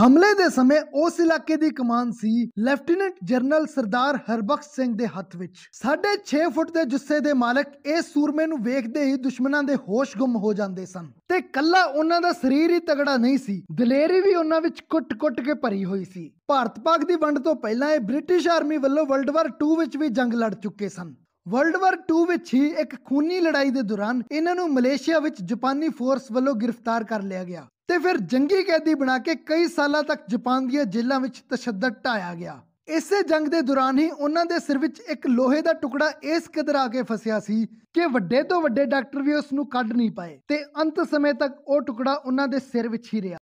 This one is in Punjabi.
ਹਮਲੇ ਦੇ ਸਮੇਂ ਉਸ ਇਲਾਕੇ ਦੀ ਕਮਾਨ ਸੀ ਲੈਫਟੀਨੈਂਟ ਜਨਰਲ ਸਰਦਾਰ ਹਰਬਖਸ਼ ਸਿੰਘ ਦੇ ਹੱਥ ਵਿੱਚ 6 ਫੁੱਟ ਦੇ ਜੁੱਸੇ ਦੇ ਮਾਲਕ ਇਸ ਸੂਰਮੇ ਨੂੰ ਵੇਖਦੇ ਹੀ ਦੁਸ਼ਮਣਾਂ ਦੇ ਹੋਸ਼ ਗੁੰਮ ਹੋ ਜਾਂਦੇ ਸਨ ਤੇ ਕੱਲਾ ਉਹਨਾਂ ਦਾ ਸਰੀਰ ਹੀ ਤਗੜਾ ਨਹੀਂ ਸੀ ਦਲੇਰੀ ਵੀ ਉਹਨਾਂ ਵਿੱਚ ਕੁੱਟ-ਕੁੱਟ ਕੇ ਭਰੀ ਹੋਈ ਸੀ ਭਾਰਤ ਪਾਕ ਦੀ ਵੰਡ ਤੋਂ ਪਹਿਲਾਂ ਇਹ ਬ੍ਰਿਟਿਸ਼ ਆਰਮੀ ਵੱਲੋਂ ਵਰਲਡ ਵਾਰ 2 ਵਿੱਚ ਵੀ ਜੰਗ ਲੜ ਚੁੱਕੇ ਸਨ ਵਰਲਡ ਵਾਰ 2 ਵਿੱਚ ਹੀ ਇੱਕ ਖੂਨੀ ਲੜਾਈ ਦੇ ਦੌਰਾਨ ਇਹਨਾਂ ਨੂੰ ਮਲੇਸ਼ੀਆ ਵਿੱਚ ਜਾਪਾਨੀ ਫੋਰਸ ਵੱਲੋਂ ਗ੍ਰਿਫਤਾਰ ਕਰ ਲਿਆ ਗਿਆ ਤੇ ਫਿਰ ਜੰਗੀ ਕੈਦੀ ਬਣਾ ਕੇ ਕਈ ਸਾਲਾਂ ਤੱਕ ਜਾਪਾਨ ਦੀਆਂ ਜੇਲ੍ਹਾਂ ਵਿੱਚ ਤਸ਼ੱਦਦ ਢਾਇਆ ਗਿਆ ਇਸੇ ਜੰਗ ਦੇ ਦੌਰਾਨ ਹੀ ਉਹਨਾਂ ਦੇ ਸਿਰ ਵਿੱਚ ਇੱਕ ਲੋਹੇ ਦਾ ਟੁਕੜਾ ਇਸ ਕਦਰ ਆ ਕੇ ਫਸਿਆ ਸੀ ਕਿ ਵੱਡੇ ਤੋਂ ਵੱਡੇ ਡਾਕਟਰ ਵੀ ਉਸ ਨੂੰ ਕੱਢ ਨਹੀਂ ਪਾਏ ਤੇ ਅੰਤ ਸਮੇਂ ਤੱਕ ਉਹ ਟੁਕੜਾ ਉਹਨਾਂ ਦੇ ਸਿਰ ਵਿੱਚ ਹੀ ਰਿਹਾ